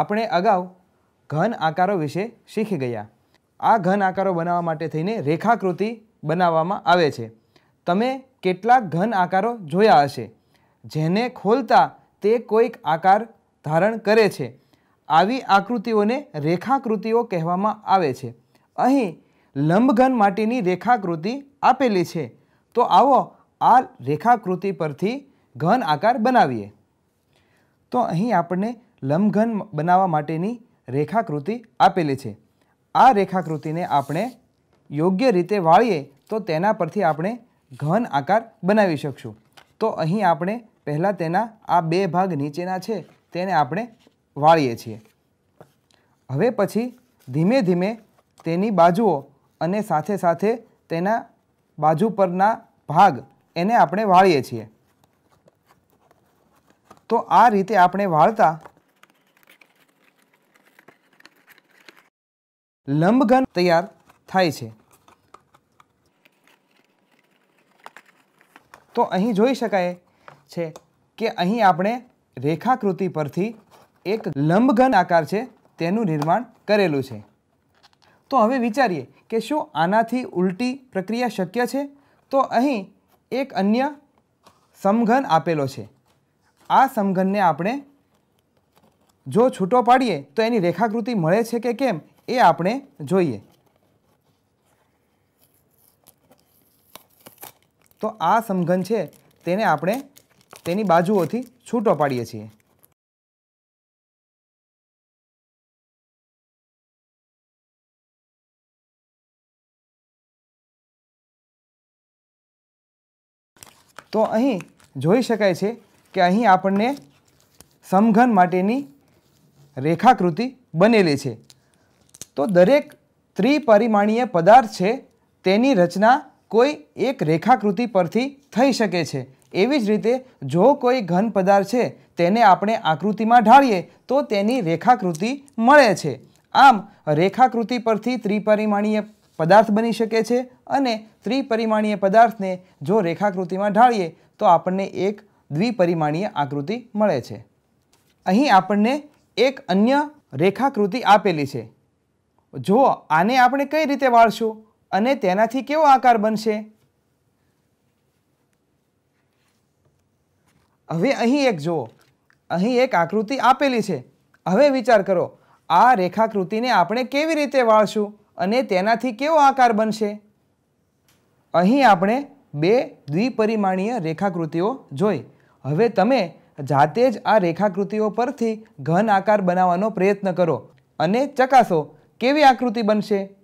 આપણે અગાઉ ઘન આકારો વિશે શીખી ગયા આ ઘન આકારો બનાવવા માટે થઈને રેખાકૃતિ બનાવવામાં આવે છે તમે કેટલાક ઘન આકારો જોયા હશે જેને ખોલતા તે કોઈક આકાર ધારણ કરે છે આવી આકૃતિઓને રેખાકૃતિઓ કહેવામાં આવે છે અહીં લંબઘન માટીની રેખાકૃતિ આપેલી છે તો આવો આ રેખાકૃતિ પરથી ઘન આકાર બનાવીએ તો અહીં આપણને લંબઘન બનાવવા માટેની રેખાકૃતિ આપેલી છે આ રેખાકૃતિને આપણે યોગ્ય રીતે વાળીએ તો તેના પરથી આપણે ઘન આકાર બનાવી શકશું તો અહીં આપણે પહેલાં તેના આ બે ભાગ નીચેના છે તેને આપણે વાળીએ છીએ હવે પછી ધીમે ધીમે તેની બાજુઓ અને સાથે સાથે તેના બાજુ પરના ભાગ એને આપણે વાળીએ છીએ તો આ રીતે આપણે વાળતા લંબઘન તૈયાર થાય છે તો અહીં જોઈ શકાય છે કે અહીં આપણે રેખાકૃતિ પરથી એક લંબઘન આકાર છે તેનું નિર્માણ કરેલું છે તો હવે વિચારીએ કે શું આનાથી ઉલટી પ્રક્રિયા શક્ય છે તો અહીં એક અન્ય સમઘન આપેલો છે આ સમઘનને આપણે જો છૂટો પાડીએ તો એની રેખાકૃતિ મળે છે કે કેમ એ આપણે જોઈએ તો આ સમઘન છે તેને આપણે તેની બાજુઓથી છૂટો પાડીએ છીએ તો અહીં જોઈ શકાય છે કે અહીં આપણને સમઘન માટેની રેખાકૃતિ બનેલી છે તો દરેક ત્રિપરિમાણીય પદાર્થ છે તેની રચના કોઈ એક રેખાકૃતિ પરથી થઈ શકે છે એવી જ રીતે જો કોઈ ઘન પદાર્થ છે તેને આપણે આકૃતિમાં ઢાળીએ તો તેની રેખાકૃતિ મળે છે આમ રેખાકૃતિ પરથી ત્રિપરિમાણીય પદાર્થ બની શકે છે અને ત્રિપરિમાણીય પદાર્થને જો રેખાકૃતિમાં ઢાળીએ તો આપણને એક દ્વિપરિમાણીય આકૃતિ મળે છે અહીં આપણને એક અન્ય રેખાકૃતિ આપેલી છે જો આને આપણે કઈ રીતે વાળશું અને તેનાથી કેવો આકાર બનશે હવે અહીં એક જુઓ અહીં એક આકૃતિ આપેલી છે હવે વિચાર કરો આ રેખાકૃતિને આપણે કેવી રીતે વાળશું અને તેનાથી કેવો આકાર બનશે અહીં આપણે બે દ્વિપરિમાણીય રેખાકૃતિઓ જોઈ હવે તમે જાતે જ આ રેખાકૃતિઓ પરથી ઘન આકાર બનાવવાનો પ્રયત્ન કરો અને ચકાસો કેવી આકૃતિ બનશે